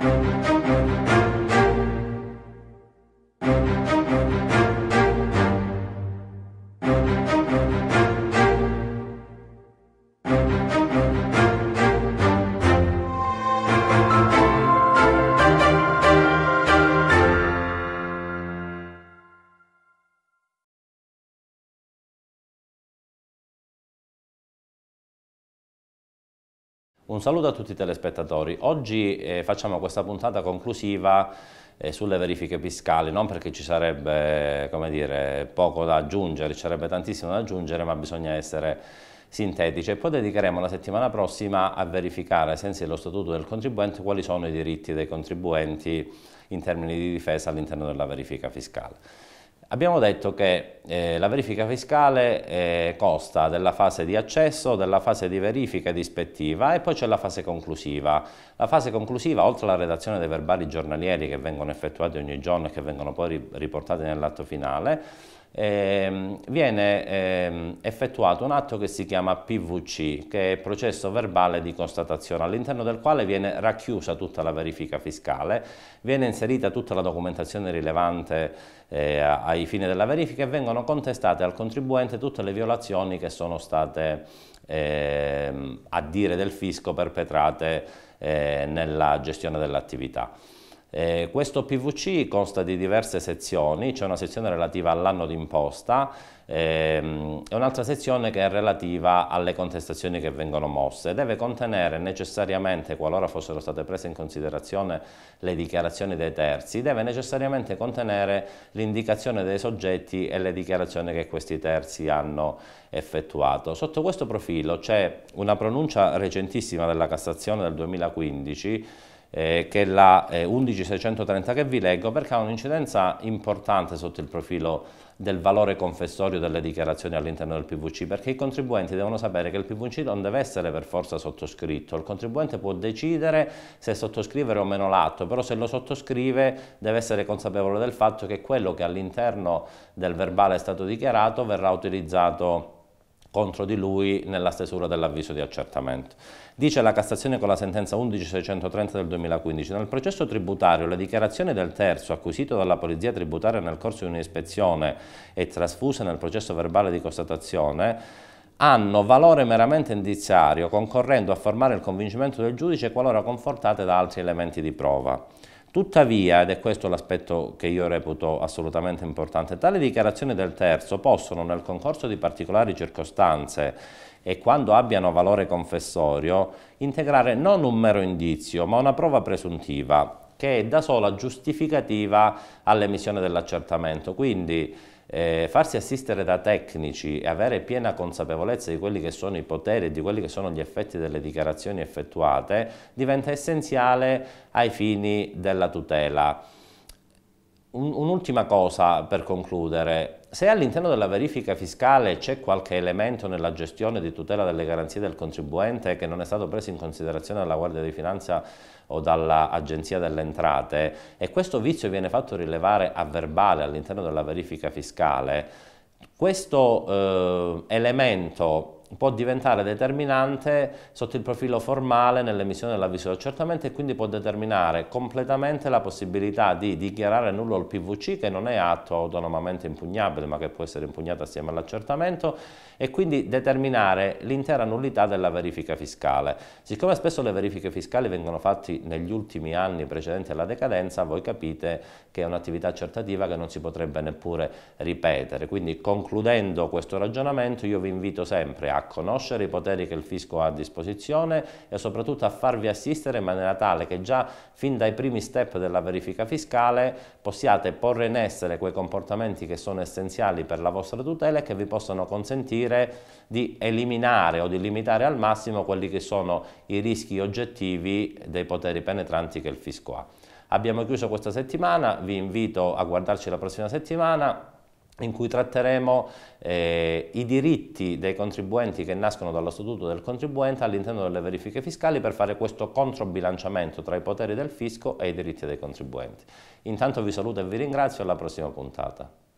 Thank you. Un saluto a tutti i telespettatori. Oggi eh, facciamo questa puntata conclusiva eh, sulle verifiche fiscali, non perché ci sarebbe dire, poco da aggiungere, ci sarebbe tantissimo da aggiungere, ma bisogna essere sintetici e poi dedicheremo la settimana prossima a verificare, ai sensi dello Statuto del Contribuente, quali sono i diritti dei contribuenti in termini di difesa all'interno della verifica fiscale. Abbiamo detto che eh, la verifica fiscale eh, costa della fase di accesso, della fase di verifica e ispettiva e poi c'è la fase conclusiva. La fase conclusiva, oltre alla redazione dei verbali giornalieri che vengono effettuati ogni giorno e che vengono poi riportati nell'atto finale, eh, viene eh, effettuato un atto che si chiama PVC, che è processo verbale di constatazione, all'interno del quale viene racchiusa tutta la verifica fiscale, viene inserita tutta la documentazione rilevante eh, ai fini della verifica e vengono contestate al contribuente tutte le violazioni che sono state ehm, a dire del fisco perpetrate eh, nella gestione dell'attività. Eh, questo PVC consta di diverse sezioni, c'è una sezione relativa all'anno d'imposta ehm, e un'altra sezione che è relativa alle contestazioni che vengono mosse. Deve contenere necessariamente, qualora fossero state prese in considerazione le dichiarazioni dei terzi, deve necessariamente contenere l'indicazione dei soggetti e le dichiarazioni che questi terzi hanno effettuato. Sotto questo profilo c'è una pronuncia recentissima della Cassazione del 2015 eh, che è la eh, 11630 che vi leggo perché ha un'incidenza importante sotto il profilo del valore confessorio delle dichiarazioni all'interno del PVC perché i contribuenti devono sapere che il PVC non deve essere per forza sottoscritto, il contribuente può decidere se sottoscrivere o meno l'atto, però se lo sottoscrive deve essere consapevole del fatto che quello che all'interno del verbale è stato dichiarato verrà utilizzato contro di lui nella stesura dell'avviso di accertamento. Dice la Cassazione con la sentenza 11630 del 2015, nel processo tributario le dichiarazioni del terzo acquisito dalla Polizia tributaria nel corso di un'ispezione e trasfuse nel processo verbale di constatazione hanno valore meramente indiziario, concorrendo a formare il convincimento del giudice qualora confortate da altri elementi di prova. Tuttavia, ed è questo l'aspetto che io reputo assolutamente importante, tali dichiarazioni del terzo possono nel concorso di particolari circostanze e quando abbiano valore confessorio integrare non un mero indizio ma una prova presuntiva che è da sola giustificativa all'emissione dell'accertamento. Quindi eh, farsi assistere da tecnici e avere piena consapevolezza di quelli che sono i poteri e di quelli che sono gli effetti delle dichiarazioni effettuate diventa essenziale ai fini della tutela. Un'ultima cosa per concludere, se all'interno della verifica fiscale c'è qualche elemento nella gestione di tutela delle garanzie del contribuente che non è stato preso in considerazione dalla Guardia di Finanza o dall'Agenzia delle Entrate e questo vizio viene fatto rilevare a verbale all'interno della verifica fiscale, questo eh, elemento può diventare determinante sotto il profilo formale nell'emissione dell'avviso di accertamento e quindi può determinare completamente la possibilità di dichiarare nullo il PVC che non è atto autonomamente impugnabile ma che può essere impugnato assieme all'accertamento e quindi determinare l'intera nullità della verifica fiscale. Siccome spesso le verifiche fiscali vengono fatte negli ultimi anni precedenti alla decadenza, voi capite che è un'attività accertativa che non si potrebbe neppure ripetere. Quindi concludendo questo ragionamento io vi invito sempre a conoscere i poteri che il fisco ha a disposizione e soprattutto a farvi assistere in maniera tale che già fin dai primi step della verifica fiscale possiate porre in essere quei comportamenti che sono essenziali per la vostra tutela e che vi possano consentire di eliminare o di limitare al massimo quelli che sono i rischi oggettivi dei poteri penetranti che il fisco ha. Abbiamo chiuso questa settimana, vi invito a guardarci la prossima settimana in cui tratteremo eh, i diritti dei contribuenti che nascono dallo Statuto del contribuente all'interno delle verifiche fiscali per fare questo controbilanciamento tra i poteri del fisco e i diritti dei contribuenti. Intanto vi saluto e vi ringrazio, alla prossima puntata.